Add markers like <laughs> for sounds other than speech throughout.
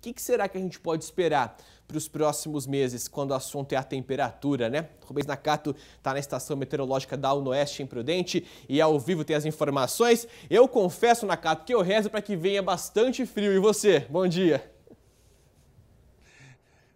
O que, que, será que a gente pode esperar para os próximos meses, quando o assunto é a temperatura, né? Rubens Nakato está na Estação Meteorológica da Unoeste em Prudente e ao vivo tem as informações. Eu confesso, Nakato, que eu rezo para que venha bastante frio. E você? Bom dia.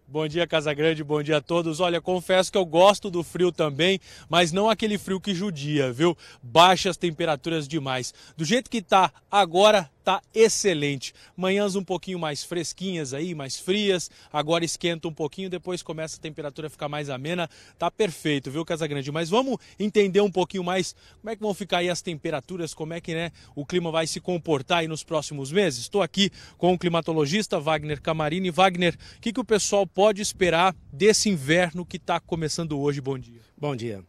Bom dia, Casagrande, bom dia a todos. Olha, confesso que eu gosto do frio também, mas não aquele frio que judia, viu? Baixas temperaturas demais. Do jeito que tá agora, tá excelente. Manhãs um pouquinho mais fresquinhas aí, mais frias. Agora esquenta um pouquinho, depois começa a temperatura a ficar mais amena. Tá perfeito, viu, casa grande Mas vamos entender um pouquinho mais como é que vão ficar aí as temperaturas, como é que, né, o clima vai se comportar aí nos próximos meses. Estou aqui com o climatologista Wagner Camarini. Wagner, o que, que o pessoal pode esperar desse inverno que está começando hoje? Bom dia. Bom dia.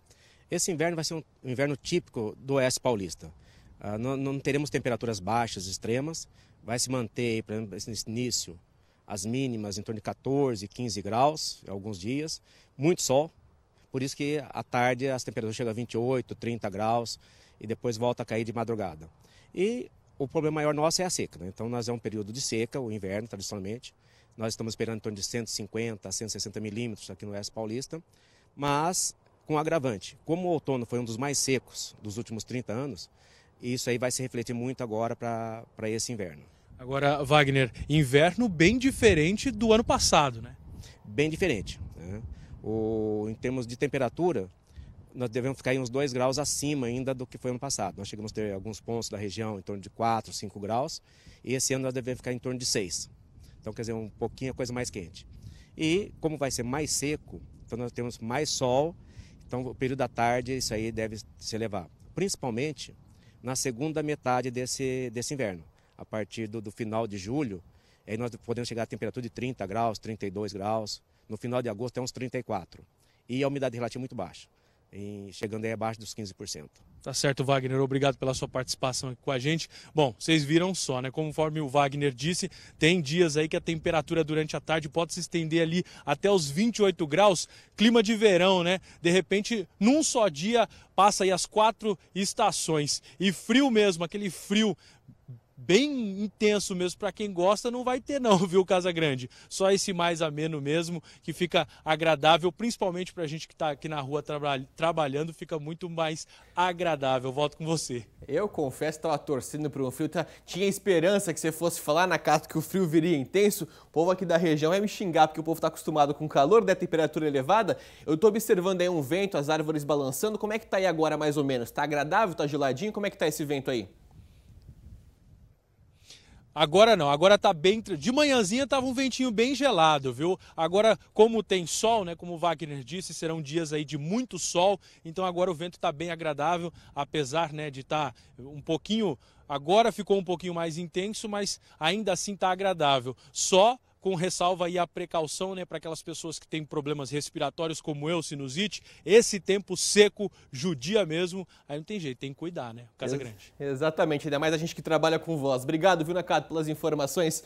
Esse inverno vai ser um inverno típico do Oeste Paulista. Ah, não, não, teremos temperaturas baixas, extremas. Vai se manter, por exemplo, nesse início, as mínimas em torno de 14, 15 graus, alguns dias. Muito sol. Por isso que à tarde as temperaturas chegam a 28, 30 graus e depois volta a cair de madrugada. E o problema maior nosso é a seca. Né? Então, nós é um período de seca, o inverno, tradicionalmente. Nós estamos esperando em torno de 150 a 160 milímetros aqui no Oeste Paulista. Mas com agravante: como o outono foi um dos mais secos dos últimos 30 anos, e isso aí vai se refletir muito agora para esse inverno. Agora, Wagner, inverno bem diferente do ano passado, né? Bem diferente. Né? O, em termos de temperatura, nós devemos ficar em uns 2 graus acima ainda do que foi ano passado. Nós chegamos a ter alguns pontos da região em torno de 4, 5 graus, e esse ano nós devemos ficar em torno de 6. Então, quer dizer, um pouquinho a coisa mais quente. E como vai ser mais seco, então nós temos mais sol, então o período da tarde isso aí deve se elevar. Principalmente na segunda metade desse, desse inverno. A partir do, do final de julho, aí nós podemos chegar a temperatura de 30 graus, 32 graus. No final de agosto é uns 34. E a umidade relativa é muito baixa em, chegando aí abaixo dos 15%. Tá certo, Wagner. Obrigado pela sua participação aqui com a gente. Bom, vocês viram só, né? Conforme o Wagner disse, tem dias aí que a temperatura durante a tarde pode se estender ali até os 28 graus, clima de verão, né? De repente, num só dia, passa aí as quatro estações. E frio mesmo, aquele frio bem intenso mesmo para quem gosta, não vai ter não, <laughs> viu, Casa Grande? Só esse mais ameno mesmo, que fica agradável, principalmente para a gente que está aqui na rua trabalhando, fica muito mais agradável. Volto com você. Eu confesso, estava torcendo para um frio, tá... tinha esperança que você fosse falar na casa que o frio viria intenso. O povo aqui da região vai me xingar porque o povo está acostumado com o calor, da né, temperatura elevada. Eu estou observando aí um vento, as árvores balançando. Como é que está aí agora mais ou menos? está agradável? está geladinho? Como é que está esse vento aí? Agora não, agora tá bem. De manhãzinha tava um ventinho bem gelado, viu? Agora, como tem sol, né? Como o Wagner disse, serão dias aí de muito sol. Então agora o vento tá bem agradável, apesar né, de estar tá um pouquinho. Agora ficou um pouquinho mais intenso, mas ainda assim tá agradável. Só com ressalva e a precaução né, para aquelas pessoas que têm problemas respiratórios, como eu, sinusite. Esse tempo seco judia mesmo. Aí não tem jeito, tem que cuidar, né? Casa Ex Grande. Exatamente, ainda mais a gente que trabalha com voz. Obrigado, viu, Nakado, pelas informações.